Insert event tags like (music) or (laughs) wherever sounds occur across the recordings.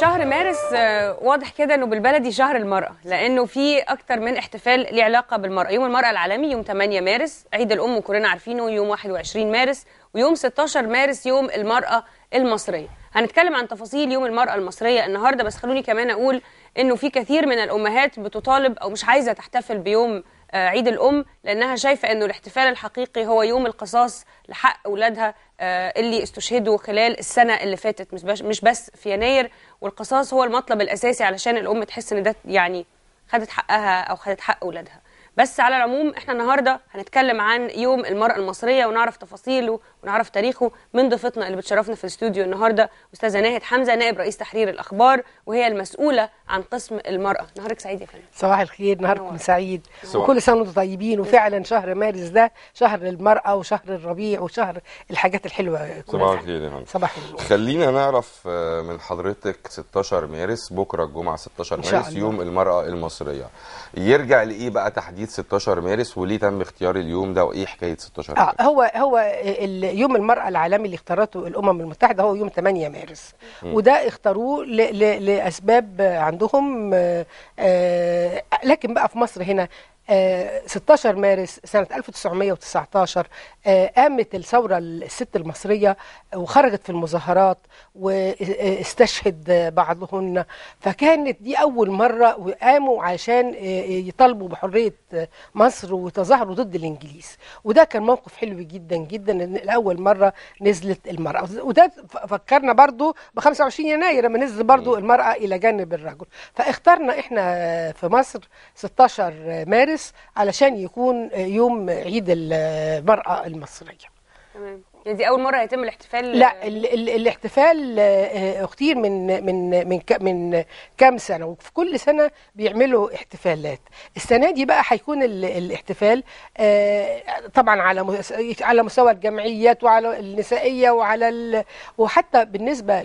شهر مارس آه، واضح كده انه بالبلدي شهر المراه لانه في اكتر من احتفال ليه علاقه بالمراه يوم المراه العالمي يوم 8 مارس عيد الام كلنا عارفينه يوم 21 مارس ويوم 16 مارس يوم المراه المصريه هنتكلم عن تفاصيل يوم المراه المصريه النهارده بس خلوني كمان اقول انه في كثير من الامهات بتطالب او مش عايزه تحتفل بيوم آه، عيد الأم لأنها شايفة أنه الاحتفال الحقيقي هو يوم القصاص لحق أولادها آه، اللي استشهدوا خلال السنة اللي فاتت مش بس في يناير والقصاص هو المطلب الأساسي علشان الأم تحس أن ده يعني خدت حقها أو خدت حق أولادها بس على العموم احنا النهارده هنتكلم عن يوم المرأة المصرية ونعرف تفاصيله ونعرف تاريخه من ضيفتنا اللي بتشرفنا في الاستوديو النهارده أستاذة ناهد حمزة نائب رئيس تحرير الأخبار وهي المسؤولة عن قسم المرأة نهارك سعيد يا فندم صباح الخير نهاركم سعيد صباح. وكل سنة وانتم طيبين وفعلا شهر مارس ده شهر المرأة وشهر الربيع وشهر الحاجات الحلوة صباح الخير يا فندم صباح الخير خلينا نعرف آه، من حضرتك 16 مارس بكرة الجمعة 16 مارس يوم المرأة المصرية يرجع لإيه بقى تحديد ليله 16 مارس وليه تم اختيار اليوم ده وايه حكايه 16 آه، مارس؟ هو هو يوم المراه العالمي اللي اختارته الامم المتحده هو يوم 8 مارس م. وده اختاروه لاسباب عندهم آه،, آه لكن بقى في مصر هنا 16 آه، مارس سنة 1919 آه، قامت الثورة الست المصرية وخرجت في المظاهرات واستشهد بعضهن فكانت دي أول مرة وقاموا عشان آه، يطالبوا بحرية مصر وتظاهروا ضد الإنجليز وده كان موقف حلو جدا جدا إن مرة نزلت المرأة وده فكرنا برضو ب 25 يناير لما نزل برضو المرأة إلى جانب الرجل فاخترنا إحنا في مصر 16 مارس كويس علشان يكون يوم عيد المرأة المصرية تمام يعني دي اول مره هيتم الاحتفال لا ال ال الاحتفال آه، آه، اختير من من من من كام سنه وفي كل سنه بيعملوا احتفالات السنه دي بقى هيكون الاحتفال آه، طبعا على على مستوى الجمعيات وعلى النسائيه وعلى ال وحتى بالنسبه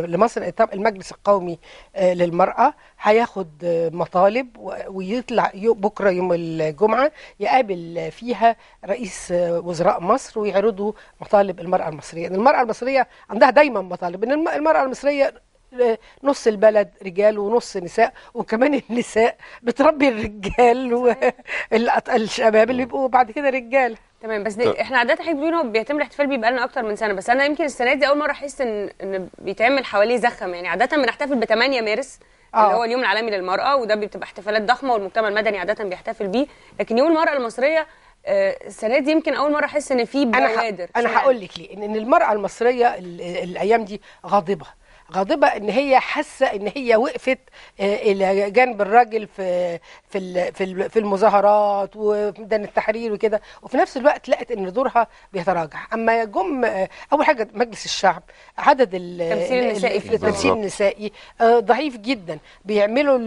لمصر المجلس القومي للمراه هياخد مطالب ويطلع بكره يوم الجمعه يقابل فيها رئيس وزراء مصر ويعرضوا مطالب المرأة المصرية إن يعني المرأة المصرية عندها دايما مطالب إن المرأة المصرية آه، نص البلد رجال ونص نساء وكمان النساء بتربي الرجال والشباب اللي بيبقوا بعد كده رجال تمام بس دي احنا عاده حي بيقولوا بيتم الاحتفال بيه بقالنا اكتر من سنه بس انا يمكن السنه دي اول مره احس ان ان بيتعمل حواليه زخم يعني عاده بنحتفل ب 8 مارس آه. اللي هو اليوم العالمي للمراه وده بتبقى احتفالات ضخمه والمجتمع المدني عاده بيحتفل بيه لكن يوم المراه المصريه آه، السنه دي يمكن اول مره احس ان في بوادر انا هقول لك ليه ان المراه المصريه الايام دي غاضبه غاضبه ان هي حاسه ان هي وقفت آه، الى جانب الراجل في في في المظاهرات وميدان التحرير وكده وفي نفس الوقت لقت ان دورها بيتراجع اما جم آه، اول حاجه مجلس الشعب عدد التمثيل النسائي التمثيل آه، النسائي ضعيف جدا بيعملوا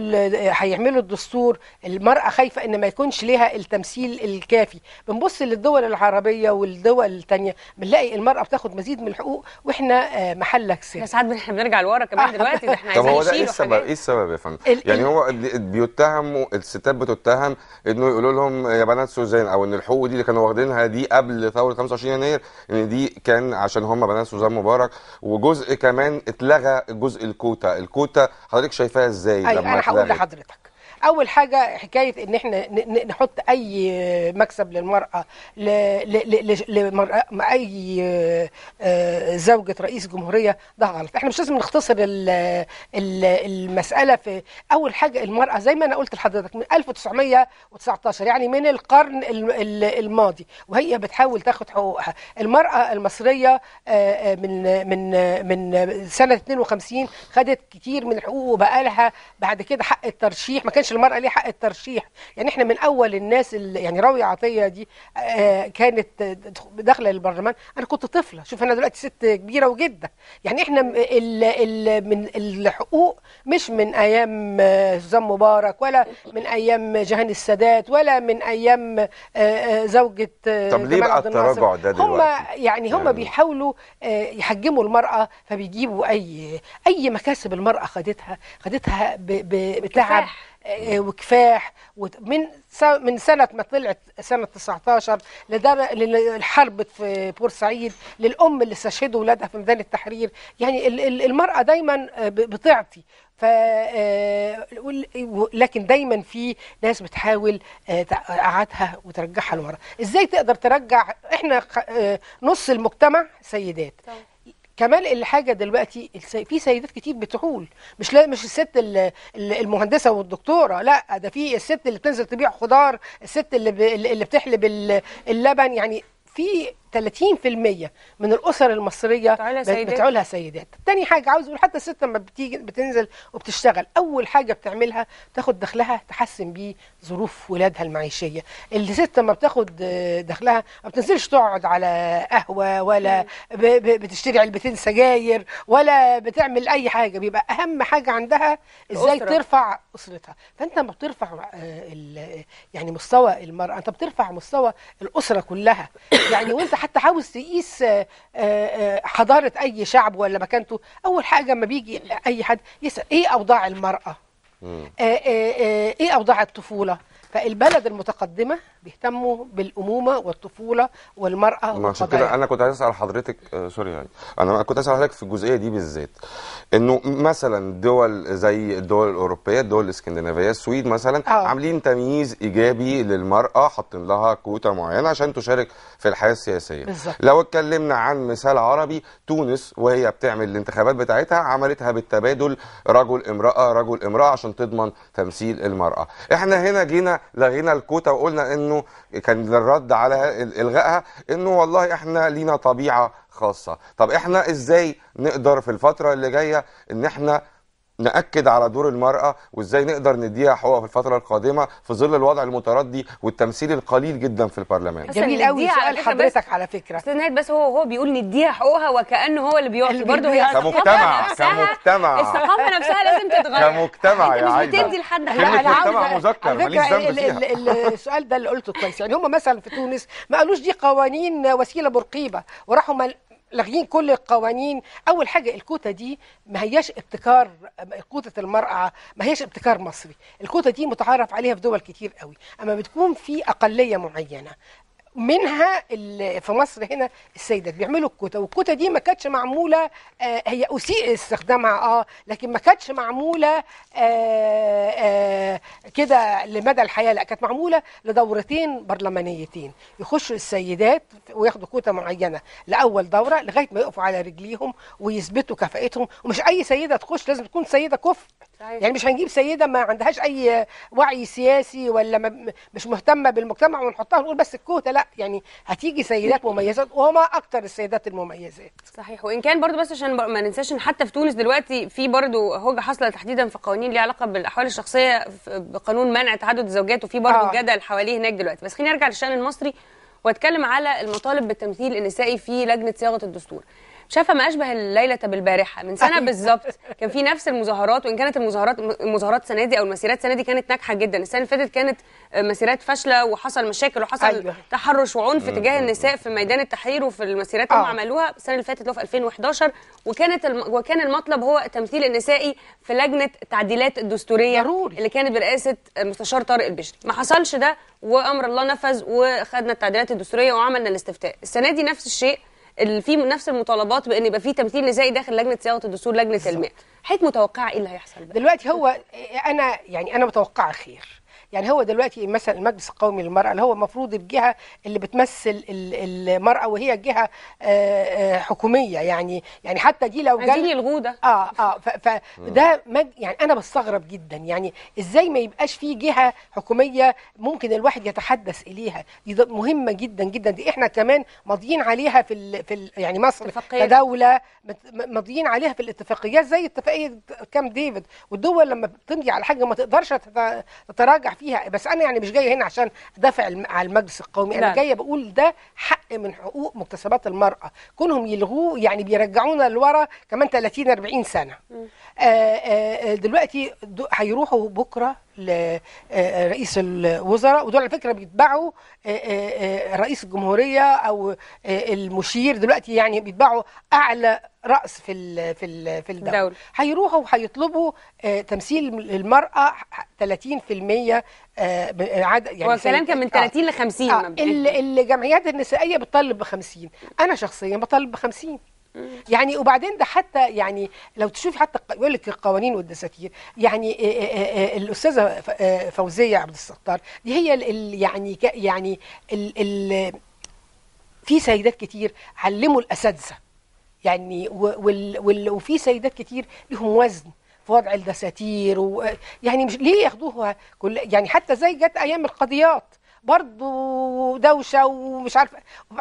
هيعملوا الدستور المراه خايفه ان ما يكونش ليها التمثيل الكافي بنبص للدول العربيه والدول الثانيه بنلاقي المراه بتاخد مزيد من الحقوق واحنا محلك سر بنرجع نرجع لورا كمان (laughs) دلوقتي ده احنا طب هو ده ايه السبب ايه السبب يا فندم يعني هو بيتهموا الستات بتتهم انه يقولوا لهم يا بنات سوزان او ان الحقوق دي اللي كانوا واخدينها دي قبل ثوره 25 يناير ان دي كان عشان هم بنات سوزان مبارك وجزء كمان اتلغى جزء الكوتا الكوتا حضرتك شايفاها ازاي أيوة لما انا هقول لحضرتك اول حاجه حكايه ان احنا نحط اي مكسب للمراه لمرأة اي آه، زوجة رئيس جمهورية ده غلط احنا مش لازم نختصر المسألة في اول حاجة المرأة زي ما انا قلت لحضرتك من 1919 يعني من القرن الماضي وهي بتحاول تاخد حقوقها المرأة المصرية آه، آه، من من من سنة 52 خدت كتير من الحقوق وبقى لها بعد كده حق الترشيح ما كانش المرأة ليه حق الترشيح يعني احنا من اول الناس اللي يعني راوية عطية دي آه، كانت داخلة البرلمان انا كنت طفلة شوف انا دلوقتي ست كبيرة وجدة يعني احنا الـ الـ من الحقوق مش من ايام آه، سوزان مبارك ولا من ايام جهان السادات ولا من ايام آه، زوجة طب ليه بقى التراجع ده دلوقتي؟ يعني هم يعني هم بيحاولوا يحجموا المرأة فبيجيبوا اي اي مكاسب المرأة خدتها خدتها بتعب إيه، وكفاح من من سنه ما طلعت سنه 19 للحرب في بورسعيد للام اللي استشهدوا اولادها في ميدان التحرير يعني المراه دايما آه، بتعطي ف آه، لكن دايما في ناس بتحاول اعادها آه، وترجعها لورا ازاي تقدر ترجع احنا نص المجتمع سيدات طيب. كمان الحاجه دلوقتي في سيدات كتير بتحول مش لا مش الست المهندسه والدكتوره لا ده في الست اللي بتنزل تبيع خضار الست اللي اللي بتحلب اللبن يعني في 30% من الاسر المصريه بتعولها سيدات تاني حاجه عاوز اقول حتى الست لما بتيجي بتنزل وبتشتغل اول حاجه بتعملها تاخد دخلها تحسن بيه ظروف ولادها المعيشيه الست لما بتاخد دخلها ما بتنزلش تقعد على قهوه ولا بتشتري علبتين سجاير ولا بتعمل اي حاجه بيبقى اهم حاجه عندها ازاي أسرة. ترفع اسرتها فانت لما بترفع آه، يعني مستوى المراه انت بترفع مستوى الاسره كلها يعني وانت حتى عاوز تقيس آه، آه، آه، حضاره اي شعب ولا مكانته اول حاجه لما بيجي اي حد يسال ايه اوضاع المراه ايه اوضاع الطفوله فالبلد المتقدمه بيهتموا بالامومه والطفوله والمراه ما عشان كده انا كنت عايز اسال حضرتك آه سوري يعني انا كنت عايز اسال حضرتك في الجزئيه دي بالذات انه مثلا دول زي الدول الاوروبيه الدول الاسكندنافيه السويد مثلا آه. عاملين تمييز ايجابي للمراه حاطين لها كوتا معينه عشان تشارك في الحياه السياسيه بالزبط. لو اتكلمنا عن مثال عربي تونس وهي بتعمل الانتخابات بتاعتها عملتها بالتبادل رجل امراه رجل امراه عشان تضمن تمثيل المراه احنا هنا جينا لغينا الكوتا وقلنا انه كان الرد على الغائها انه والله احنا لينا طبيعه خاصه طب احنا ازاي نقدر في الفتره اللي جايه ان احنا ناكد على دور المراه وازاي نقدر نديها حقوقها في الفتره القادمه في ظل الوضع المتردي والتمثيل القليل جدا في البرلمان جميل قوي سؤال حضرتك على فكره استاذ بس هو هو بيقول نديها حقوقها وكانه هو اللي بيعطي برضه هي كمجتمع كمجتمع الثقافه نفسها لازم تتغير كمجتمع يا عايده مش بتدي لحد حاجه مجتمع مذكر ماليش ذنب فيها السؤال ده اللي قلته كويس يعني هم مثلا في تونس ما قالوش دي قوانين وسيله برقيبه وراحوا لاغيين كل القوانين اول حاجه الكوتا دي ما هياش ابتكار كوتا المرأة ما هياش ابتكار مصري الكوتا دي متعارف عليها في دول كتير قوي اما بتكون في اقليه معينه منها في مصر هنا السيدات بيعملوا الكوتا والكوتا دي ما كانتش معموله آه، هي اسيء استخدامها اه لكن ما كانتش معموله آه، آه، كده لمدى الحياه لا كانت معموله لدورتين برلمانيتين يخشوا السيدات وياخدوا كوتا معينه لاول دوره لغايه ما يقفوا على رجليهم ويثبتوا كفاءتهم ومش اي سيده تخش لازم تكون سيده كفء يعني مش هنجيب سيده ما عندهاش اي وعي سياسي ولا مش مهتمه بالمجتمع ونحطها ونقول بس الكوتا لا يعني هتيجي سيدات مميزات وهما اكتر السيدات المميزات صحيح وان كان برضو بس عشان ما ننساش ان حتى في تونس دلوقتي في برضو هوجه حاصله تحديدا في قوانين ليها علاقه بالاحوال الشخصيه بقانون منع تعدد الزوجات وفي برضو آه. جدل حواليه هناك دلوقتي بس خليني ارجع للشان المصري واتكلم على المطالب بالتمثيل النسائي في لجنه صياغه الدستور شافها ما اشبه الليله بالبارحه من سنه أيوة. بالظبط كان في نفس المظاهرات وان كانت المظاهرات المظاهرات السنه دي او المسيرات السنه دي كانت ناجحه جدا السنه اللي فاتت كانت آه، مسيرات فاشله وحصل مشاكل وحصل أيوة. تحرش وعنف تجاه النساء في ميدان التحرير وفي المسيرات اللي آه. هم عملوها السنه اللي فاتت اللي هو في 2011 وكانت الم... وكان المطلب هو التمثيل النسائي في لجنه التعديلات الدستوريه ضروري. اللي كانت برئاسه المستشار آه، طارق البشري ما حصلش ده وامر الله نفذ وخدنا التعديلات الدستوريه وعملنا الاستفتاء السنه دي نفس الشيء في نفس المطالبات بان يبقى في تمثيل نسائي داخل لجنه صياغه الدستور لجنه الماء حضرتك متوقعه ايه اللي هيحصل بقى؟ دلوقتي هو إيه، انا يعني انا متوقعه خير يعني هو دلوقتي مثلا المجلس القومي للمرأة اللي هو المفروض الجهة اللي بتمثل المرأة وهي جهة آه، آه، حكومية يعني يعني حتى دي لو جل الغودة اه اه فده آه. مج... يعني انا بستغرب جدا يعني ازاي ما يبقاش في جهة حكومية ممكن الواحد يتحدث اليها دي مهمة جدا جدا دي احنا كمان ماضيين عليها في ال... في ال... يعني مصر كدولة ماضيين عليها في الاتفاقيات زي اتفاقية كام ديفيد والدول لما بتمضي على حاجة ما تقدرش تتراجع فيها بس انا يعني مش جايه هنا عشان ادافع على المجلس القومي انا جايه بقول ده حق من حقوق مكتسبات المراه كونهم يلغوه يعني بيرجعونا لورا كمان 30 40 سنه آآ آآ آه، آه، آه، دلوقتي هيروحوا بكره آه، آه، رئيس الوزراء ودول على فكره بيتبعوا آه، رئيس الجمهوريه او المشير دلوقتي يعني بيتبعوا اعلى راس في في في الدوله هيروحوا وهيطلبوا تمثيل المراه 30% عدد يعني هو الكلام كان من 30 ل 50 الجمعيات النسائيه بتطالب ب 50 انا شخصيا بطالب ب 50 يعني وبعدين ده حتى يعني لو تشوفي حتى يقول لك القوانين والدساتير يعني آه، آه، آه، الاستاذه فوزيه عبد الستار دي هي يعني يعني ال ال في سيدات كتير علموا الاساتذه يعني وفي سيدات كتير لهم وزن في وضع الدساتير يعني مش ليه ياخدوها كل يعني حتى زي جت ايام القضيات برضه دوشه ومش عارفه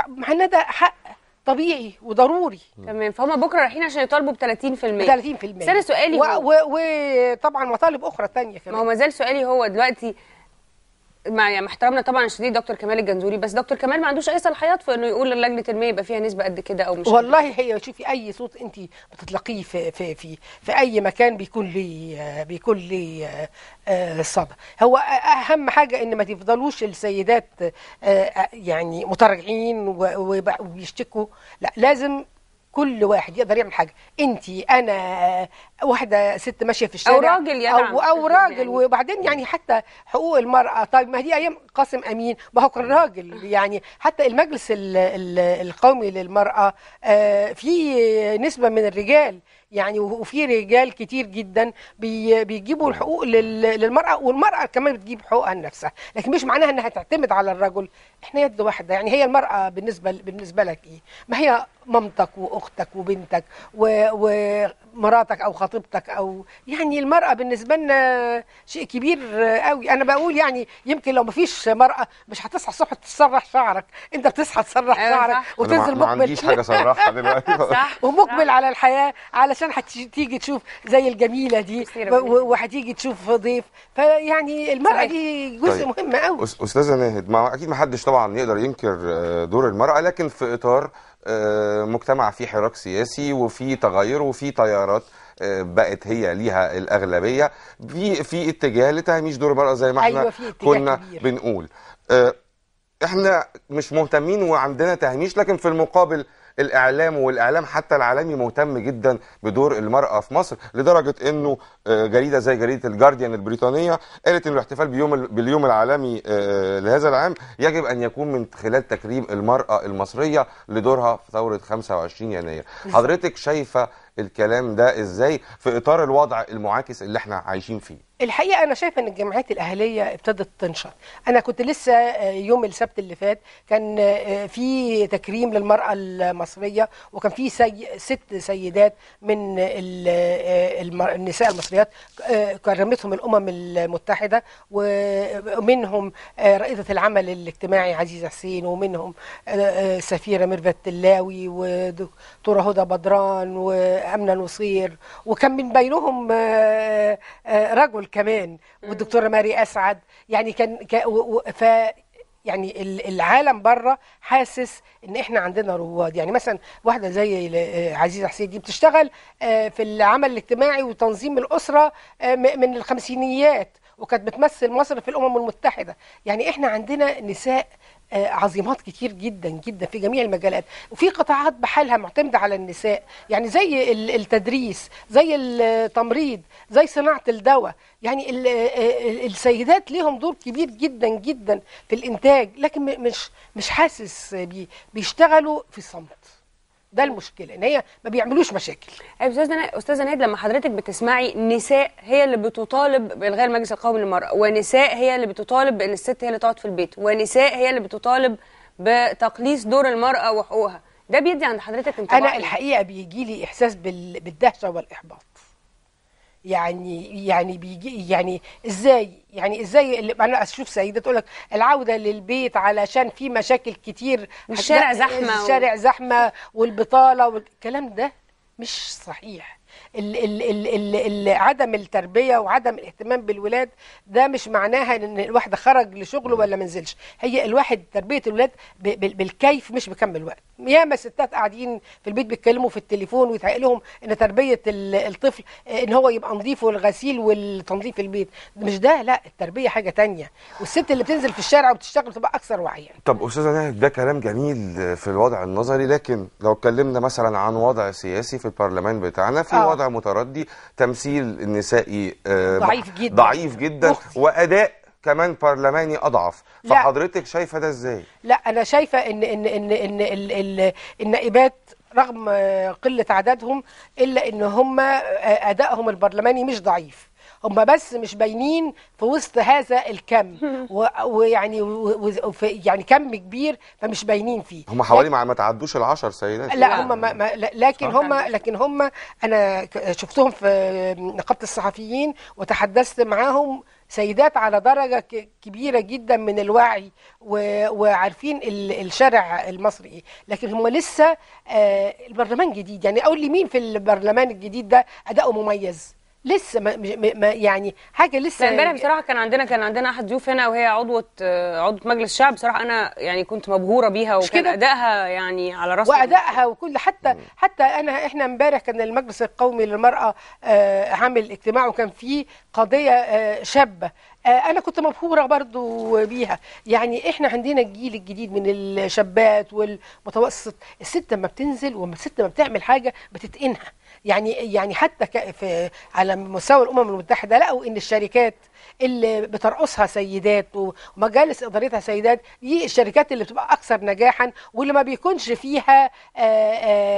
مع ان ده حق طبيعي وضروري تمام فهم بكره رايحين عشان يطالبوا ب 30% 30% بس سؤالي وطبعا و... و... مطالب اخرى ثانيه كمان ما هو ما زال سؤالي هو دلوقتي مع يعني مع احترامنا طبعا الشديد دكتور كمال الجنزوري بس دكتور كمال ما عندوش اي صلاحيات في انه يقول للجنه المية يبقى فيها نسبه قد كده او مش والله هي شوفي اي صوت انت بتطلقيه في في في, في اي مكان بيكون لي بيكون لي آه، صدى هو اهم حاجه ان ما تفضلوش السيدات آه، آه، يعني متراجعين ويشتكوا لا لازم كل واحد يقدر يعمل حاجه انت انا واحده ست ماشيه في الشارع او راجل يا او, أو راجل يعني. وبعدين يعني حتى حقوق المراه طيب ما دي ايام قاسم امين ما هو كان راجل يعني حتى المجلس الـ الـ القومي للمراه آه، في نسبه من الرجال يعني وفي رجال كتير جدا بيجيبوا الحقوق للمراه والمراه كمان بتجيب حقوقها لنفسها لكن مش معناها انها تعتمد على الرجل احنا يد واحده يعني هي المراه بالنسبه بالنسبه لك ايه ما هي مامتك واختك وبنتك ومراتك او خطيبتك او يعني المراه بالنسبه لنا شيء كبير قوي انا بقول يعني يمكن لو ما فيش مراه مش هتصحى الصبح تسرح شعرك انت بتصحى تسرح أيوة شعرك وتنزل مقبل ما عنديش حاجه صرحها (laughs) دلوقتي ومقبل على الحياه علشان هتيجي تشوف زي الجميله دي وهتيجي تشوف ضيف فيعني المراه دي جزء طيب. مهم قوي استاذه ناهد اكيد ما حدش طبعا يقدر ينكر آه، دور المراه لكن في اطار آه، مجتمع فيه حراك سياسي وفيه تغير وفيه تيارات آه، بقت هي ليها الاغلبيه في في اتجاه لتهميش دور المراه زي ما أيوة، احنا أيوة كنا كبير. بنقول آه، احنا مش مهتمين وعندنا تهميش لكن في المقابل الاعلام والاعلام حتى العالمي مهتم جدا بدور المراه في مصر لدرجه انه آه، جريده زي جريده الجارديان البريطانيه قالت ان الاحتفال بيوم باليوم العالمي آه، لهذا العام يجب ان يكون من خلال تكريم المراه المصريه لدورها في ثوره 25 يناير (laughs) حضرتك شايفه الكلام ده ازاي في اطار الوضع المعاكس اللي احنا عايشين فيه الحقيقه انا شايفه ان الجمعيات الاهليه ابتدت تنشط انا كنت لسه آه، يوم السبت اللي فات كان آه، في تكريم للمراه المصريه وكان في سي ست سيدات من آه، النساء المصريات كرمتهم الامم المتحده ومنهم رئيسه العمل الاجتماعي عزيزه حسين ومنهم السفيره ميرفت تلاوي ودكتوره هدى بدران وامنه نصير وكان من بينهم رجل كمان والدكتوره ماري اسعد يعني كان ك... و... ف يعني العالم بره حاسس ان احنا عندنا رواد يعني مثلا واحده زي آه، عزيزه حسين دي بتشتغل آه، في العمل الاجتماعي وتنظيم الاسره آه، من الخمسينيات وكانت بتمثل مصر في الامم المتحده يعني احنا عندنا نساء آه، عظيمات كتير جدا جدا في جميع المجالات وفي قطاعات بحالها معتمده على النساء يعني زي التدريس زي التمريض زي صناعه الدواء يعني آه، آه، السيدات ليهم دور كبير جدا جدا في الانتاج لكن مش مش حاسس بيه بيشتغلوا في الصمت ده المشكله ان هي ما بيعملوش مشاكل أيوة، استاذه استاذه نهاد لما حضرتك بتسمعي نساء هي اللي بتطالب بالغاء المجلس القومي للمراه ونساء هي اللي بتطالب بان الست هي اللي تقعد في البيت ونساء هي اللي بتطالب بتقليص دور المراه وحقوقها ده بيدي عند حضرتك انطباع انا الحقيقه بيجي لي احساس بالدهشه والاحباط يعني يعني بيجي يعني ازاي يعني ازاي اللي انا اشوف سيده تقول لك العوده للبيت علشان في مشاكل كتير والشارع زحمه الشارع و... زحمه والبطاله والكلام ده مش صحيح ال ال ال ال ال عدم التربيه وعدم الاهتمام بالولاد ده مش معناها ان الواحد خرج لشغله ولا ما نزلش هي الواحد تربيه الولاد بالكيف مش بكم الوقت ياما ستات قاعدين في البيت بيتكلموا في التليفون ويتهيأ لهم ان تربيه الطفل ان هو يبقى نظيف والغسيل والتنظيف البيت مش ده لا التربيه حاجه تانية والست اللي بتنزل في الشارع وبتشتغل بتبقى اكثر وعيا طب استاذه ده كلام جميل في الوضع النظري لكن لو اتكلمنا مثلا عن وضع سياسي في البرلمان بتاعنا في الوضع آه. متردي تمثيل النسائي آه، ضعيف جدا ضعيف جدا واداء كمان برلماني اضعف فحضرتك شايفه ده ازاي لا انا شايفه ان ان ان ان النائبات رغم قله عددهم الا ان هم آه، ادائهم البرلماني مش ضعيف هم بس مش باينين في وسط هذا الكم (laughs) ويعني يعني كم كبير فمش باينين فيه هم حوالي ما ما تعدوش ال 10 سيدات لا هم ما ما لكن هم لكن هم انا شفتهم في نقابه الصحفيين وتحدثت معاهم سيدات على درجه كبيره جدا من الوعي وعارفين الشارع المصري ايه لكن هم لسه آه، البرلمان جديد يعني اقول لي مين في البرلمان الجديد ده اداؤه مميز لسه ما, ما يعني حاجه لسه امبارح بصراحه كان عندنا كان عندنا احد ضيوف هنا وهي عضوه عضوه مجلس الشعب بصراحه انا يعني كنت مبهوره بيها وكان ادائها يعني على راسها وادائها وكل حتى حتى انا احنا امبارح كان المجلس القومي للمراه آه، عامل اجتماع وكان فيه قضيه آه، شابه آه، انا كنت مبهوره برضو بيها يعني احنا عندنا الجيل الجديد من الشابات والمتوسط الست لما بتنزل والست لما بتعمل حاجه بتتقنها يعني يعني حتى في على مستوى الامم المتحده لقوا ان الشركات اللي بترقصها سيدات ومجالس ادارتها سيدات دي الشركات اللي بتبقى اكثر نجاحا واللي ما بيكونش فيها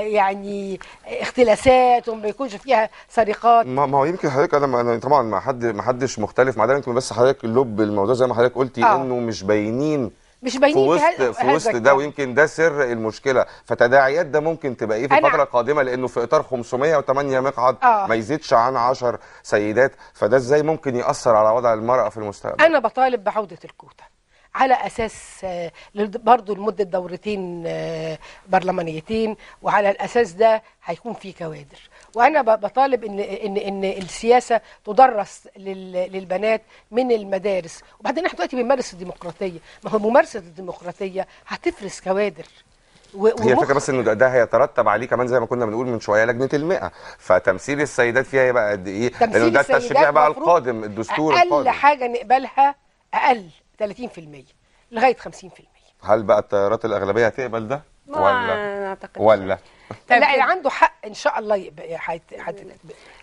يعني اختلاسات وما بيكونش فيها سرقات ما هو يمكن حضرتك انا طبعا ما حد ما حدش مختلف مع ده يمكن بس حضرتك اللب الموضوع زي ما حضرتك قلتي آه. انه مش باينين مش باينين في وسط في وسط ده ويمكن ده سر المشكله فتداعيات ده ممكن تبقى ايه في الفتره القادمه لانه في اطار 508 مقعد آه. ما يزيدش عن 10 سيدات فده ازاي ممكن ياثر على وضع المراه في المستقبل انا بطالب بعوده الكوتا على اساس آه، برضه لمده دورتين آه، برلمانيتين وعلى الاساس ده هيكون في كوادر وانا بطالب ان ان ان السياسه تدرس للبنات من المدارس وبعدين احنا دلوقتي بنمارس الديمقراطيه ما هو ممارسه الديمقراطيه هتفرس كوادر و... هي الفكره بس انه ده, ده هيترتب عليه كمان زي ما كنا بنقول من شويه لجنه المئه فتمثيل السيدات فيها هيبقى قد ايه لانه ده التشريع بقى القادم الدستور اقل القادم. حاجه نقبلها اقل 30% لغايه 50% هل بقى التيارات الاغلبيه هتقبل ده ولا ما اعتقد ولا طيب، لا اللي عنده حق ان شاء الله يبقى حت... هيتطبق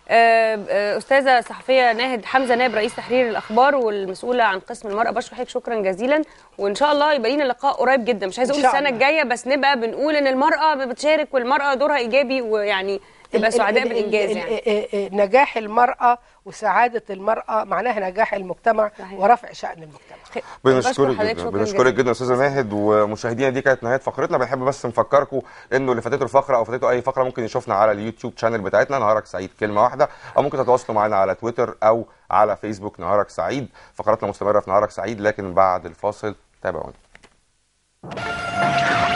آه، آه، استاذه صحفيه ناهد حمزه ناب رئيس تحرير الاخبار والمسؤوله عن قسم المراه بشكر حضرتك شكرا جزيلا وان شاء الله يبقى لنا لقاء قريب جدا مش عايزه اقول السنه الجايه بس نبقى بنقول ان المراه بتشارك والمراه دورها ايجابي ويعني تبقى سعداء بالانجاز يعني نجاح المراه وسعاده المراه معناها نجاح المجتمع ورفع شان المجتمع بنشكرك جدا بنشكرك جدا استاذه ماهد ومشاهدينا دي كانت نهايه فقرتنا بنحب بس نفكركم انه اللي فاتته الفقره او فاتته اي فقره ممكن يشوفنا على اليوتيوب شانل بتاعتنا نهارك سعيد كلمه واحده او ممكن تتواصلوا معنا على تويتر او على فيسبوك نهارك سعيد فقراتنا مستمره في نهارك سعيد لكن بعد الفاصل تابعونا